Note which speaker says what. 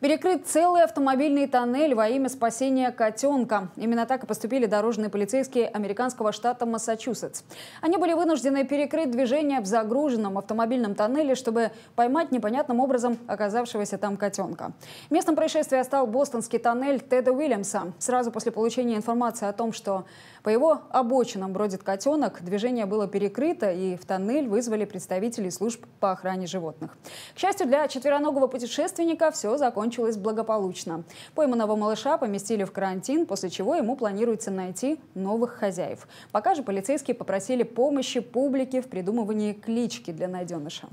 Speaker 1: Перекрыт целый автомобильный тоннель во имя спасения котенка. Именно так и поступили дорожные полицейские американского штата Массачусетс. Они были вынуждены перекрыть движение в загруженном автомобильном тоннеле, чтобы поймать непонятным образом оказавшегося там котенка. Местом происшествия стал бостонский тоннель Теда Уильямса. Сразу после получения информации о том, что по его обочинам бродит котенок, движение было перекрыто и в тоннель вызвали представителей служб по охране животных. К счастью для четвероногого путешественника, все закончилось закончилась благополучно. Пойманного малыша поместили в карантин, после чего ему планируется найти новых хозяев. Пока же полицейские попросили помощи публики в придумывании клички для найденыша.